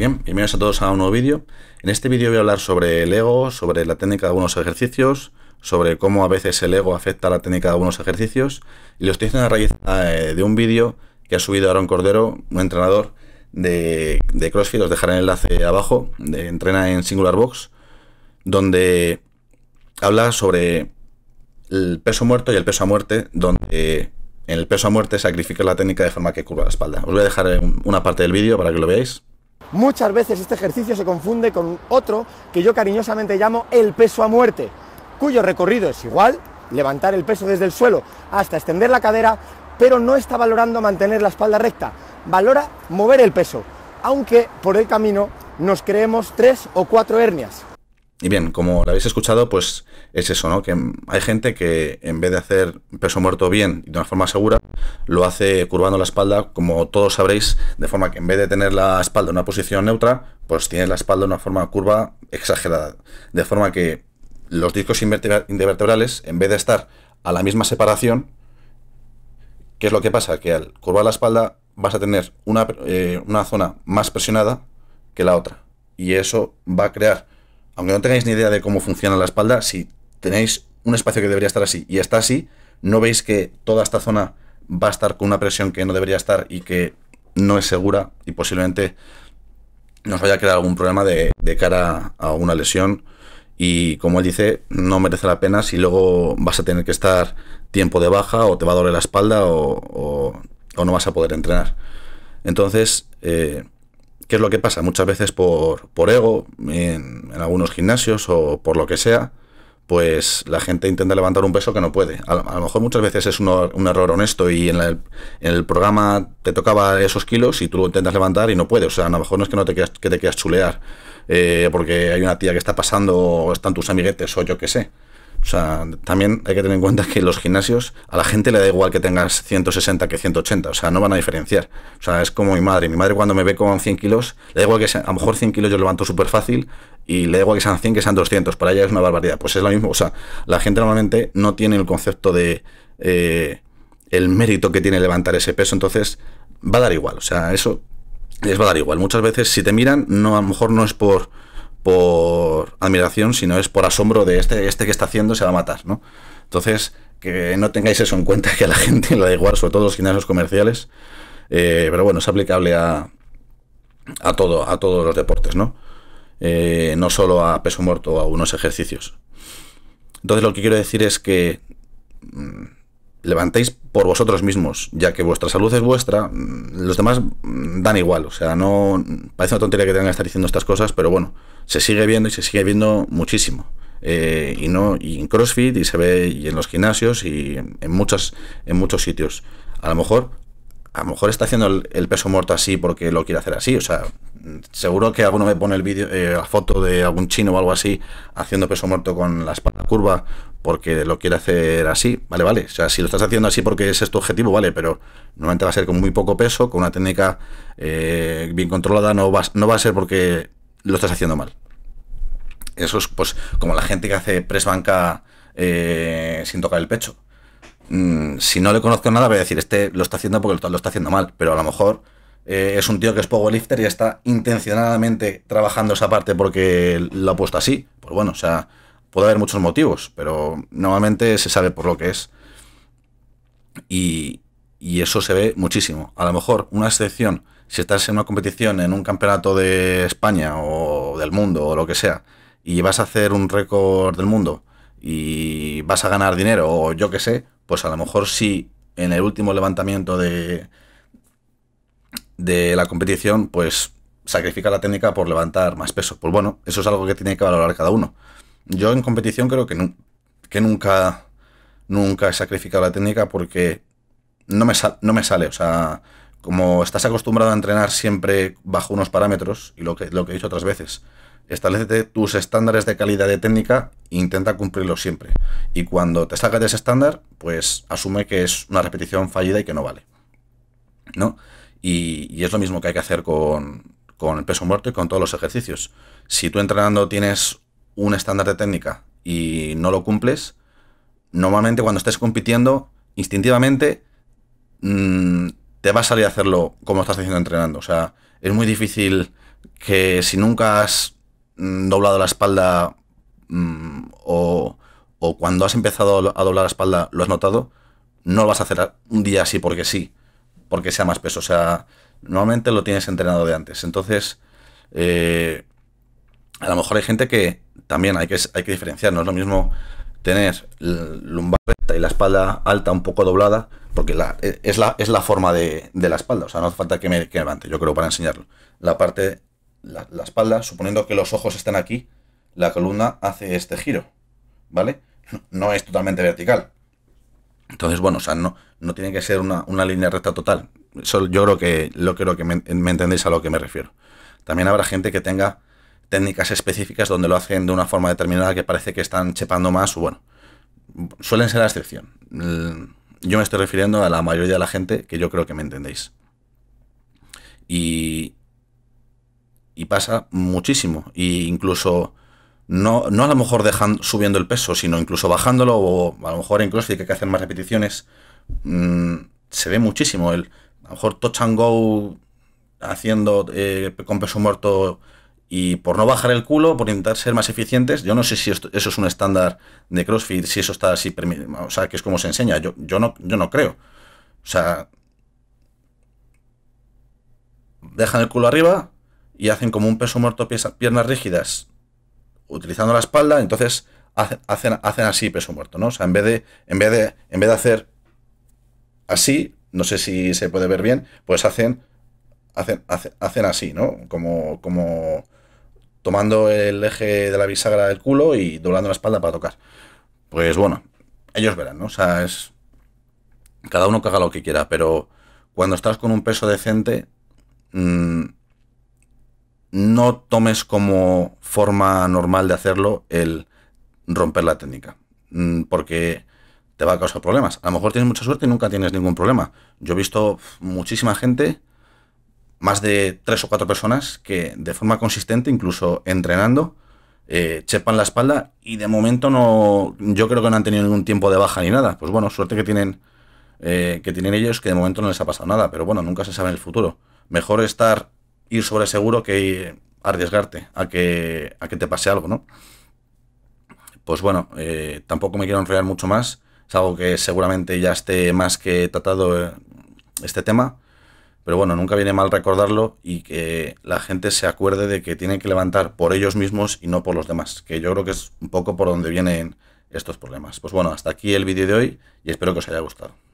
Bien, bienvenidos a todos a un nuevo vídeo. En este vídeo voy a hablar sobre el ego, sobre la técnica de algunos ejercicios, sobre cómo a veces el ego afecta a la técnica de algunos ejercicios. Y lo estoy haciendo a raíz eh, de un vídeo que ha subido Aaron Cordero, un entrenador de, de CrossFit, os dejaré el enlace abajo, de, entrena en Singular Box, donde habla sobre el peso muerto y el peso a muerte, donde en el peso a muerte sacrifica la técnica de forma que curva la espalda. Os voy a dejar eh, una parte del vídeo para que lo veáis. Muchas veces este ejercicio se confunde con otro que yo cariñosamente llamo el peso a muerte, cuyo recorrido es igual, levantar el peso desde el suelo hasta extender la cadera, pero no está valorando mantener la espalda recta, valora mover el peso, aunque por el camino nos creemos tres o cuatro hernias. Y bien, como lo habéis escuchado, pues es eso, ¿no? Que hay gente que en vez de hacer peso muerto bien y de una forma segura, lo hace curvando la espalda, como todos sabréis, de forma que en vez de tener la espalda en una posición neutra, pues tiene la espalda en una forma curva exagerada. De forma que los discos intervertebrales, en vez de estar a la misma separación, ¿qué es lo que pasa? Que al curvar la espalda vas a tener una, eh, una zona más presionada que la otra. Y eso va a crear aunque no tengáis ni idea de cómo funciona la espalda, si tenéis un espacio que debería estar así y está así, no veis que toda esta zona va a estar con una presión que no debería estar y que no es segura y posiblemente nos vaya a crear algún problema de, cara a una lesión y como él dice, no merece la pena si luego vas a tener que estar tiempo de baja o te va a doler la espalda o, no vas a poder entrenar. Entonces, eh, ¿Qué es lo que pasa? Muchas veces por, por ego, en, algunos gimnasios o por lo que sea, pues la gente intenta levantar un peso que no puede. A, lo mejor muchas veces es un, error honesto y en, el programa te tocaba esos kilos y tú lo intentas levantar y no puedes. O sea, a lo mejor no es que no te quieras, que te quieras chulear eh, porque hay una tía que está pasando o están tus amiguetes o yo qué sé. O sea, también hay que tener en cuenta que los gimnasios, a la gente le da igual que tengas 160 que 180, o sea, no van a diferenciar. O sea, es como mi madre. Mi madre cuando me ve con 100 kilos, le da igual que sea, a lo mejor 100 kilos yo levanto súper fácil y le da igual que sean 100 que sean 200, para ella es una barbaridad. Pues es lo mismo, o sea, la gente normalmente no tiene el concepto de eh, el mérito que tiene levantar ese peso, entonces va a dar igual, o sea, eso les va a dar igual. Muchas veces si te miran, no, a lo mejor no es por por admiración, sino es por asombro de este, este que está haciendo se va a matar, ¿no? Entonces, que no tengáis eso en cuenta, que a la gente le da igual, sobre todo los gimnasios comerciales, eh, pero bueno, es aplicable a, todo, a todos los deportes, ¿no? Eh, no solo a peso muerto o a unos ejercicios. Entonces, lo que quiero decir es que mm, levantéis por vosotros mismos, ya que vuestra salud es vuestra, mm, los demás mm, dan igual, o sea, no parece una tontería que tengan que estar diciendo estas cosas, pero bueno, se sigue viendo y se sigue viendo muchísimo. Eh, y no y en CrossFit y se ve y en los gimnasios y en muchas en muchos sitios. A lo mejor a lo mejor está haciendo el peso muerto así porque lo quiere hacer así, o sea, Seguro que alguno me pone el vídeo, eh, la foto de algún chino o algo así haciendo peso muerto con la espalda curva porque lo quiere hacer así, vale, vale. O sea, si lo estás haciendo así porque ese es tu objetivo, vale, pero normalmente va a ser con muy poco peso, con una técnica eh, bien controlada, no va, no va a ser porque lo estás haciendo mal. Eso es pues como la gente que hace press banca eh, sin tocar el pecho. Mm, si no le conozco nada, voy a decir, este lo está haciendo porque lo está haciendo mal, pero a lo mejor eh, es un tío que es powerlifter y está intencionadamente trabajando esa parte porque lo ha puesto así. Pues bueno, o sea, puede haber muchos motivos, pero normalmente se sabe por lo que es. Y, y eso se ve muchísimo. A lo mejor una excepción, si estás en una competición, en un campeonato de España o del mundo o lo que sea, y vas a hacer un récord del mundo y vas a ganar dinero o yo qué sé, pues a lo mejor sí en el último levantamiento de, de la competición, pues sacrifica la técnica por levantar más peso. Pues bueno, eso es algo que tiene que valorar cada uno. Yo en competición creo que, que nunca, nunca he sacrificado la técnica porque no me, no me sale. O sea, como estás acostumbrado a entrenar siempre bajo unos parámetros, y lo que, lo que he dicho otras veces, establecete tus estándares de calidad de técnica e intenta cumplirlos siempre. Y cuando te salgas de ese estándar, pues asume que es una repetición fallida y que no vale. ¿No? Y, es lo mismo que hay que hacer con, el peso muerto y con todos los ejercicios. Si tú entrenando tienes un estándar de técnica y no lo cumples, normalmente cuando estés compitiendo, instintivamente mm, te va a salir a hacerlo como estás haciendo entrenando. O sea, es muy difícil que si nunca has mm, doblado la espalda mm, o, o, cuando has empezado a doblar la espalda lo has notado, no lo vas a hacer un día así porque sí porque sea más peso. O sea, normalmente lo tienes entrenado de antes. Entonces, eh, a lo mejor hay gente que también hay que, hay que diferenciar. No es lo mismo tener lumbar recta y la espalda alta un poco doblada, porque la, e, es, la, es la forma de, la espalda. O sea, no hace falta que me, que levante, yo creo, para enseñarlo. La parte, la, la, espalda, suponiendo que los ojos están aquí, la columna hace este giro, ¿vale? No es totalmente vertical. Entonces, bueno, o sea, no, no tiene que ser una, línea recta total. yo creo que, lo, creo que me, entendéis a lo que me refiero. También habrá gente que tenga técnicas específicas donde lo hacen de una forma determinada que parece que están chepando más, bueno, suelen ser la excepción. Mm, yo me estoy refiriendo a la mayoría de la gente que yo creo que me entendéis. Y, y pasa muchísimo. Y incluso no, no a lo mejor dejando, subiendo el peso, sino incluso bajándolo, o a lo mejor incluso si hay que hacer más repeticiones, Mm, se ve muchísimo. El, a lo mejor touch and go haciendo eh, con peso muerto y por no bajar el culo, por intentar ser más eficientes. Yo no sé si eso es un estándar de CrossFit, si eso está así, o sea, que es como se enseña. Yo, yo, no, yo no creo. O sea, dejan el culo arriba y hacen como un peso muerto, piernas rígidas, utilizando la espalda, entonces hacen, hacen, así peso muerto, ¿no? O sea, en vez de, en vez de, en vez de hacer así, no sé si se puede ver bien, pues hacen, hacen, hacen así, ¿no? Como, como tomando el eje de la bisagra del culo y doblando la espalda para tocar. Pues bueno, ellos verán, ¿no? O sea, es... Cada uno caga lo que quiera, pero cuando estás con un peso decente, mm, no tomes como forma normal de hacerlo el romper la técnica. Mm, porque te va a causar problemas. A lo mejor tienes mucha suerte y nunca tienes ningún problema. Yo he visto muchísima gente, más de tres o cuatro personas, que de forma consistente, incluso entrenando, eh, chepan la espalda y de momento no, yo creo que no han tenido ningún tiempo de baja ni nada. Pues bueno, suerte que tienen, eh, que tienen ellos, que de momento no les ha pasado nada, pero bueno, nunca se sabe en el futuro. Mejor estar, ir sobre seguro que arriesgarte a que, a que te pase algo, ¿no? Pues bueno, eh, tampoco me quiero enrollar mucho más. Es algo que seguramente ya esté más que tratado eh, este tema. Pero bueno, nunca viene mal recordarlo y que la gente se acuerde de que tienen que levantar por ellos mismos y no por los demás. Que yo creo que es un poco por donde vienen estos problemas. Pues bueno, hasta aquí el vídeo de hoy y espero que os haya gustado.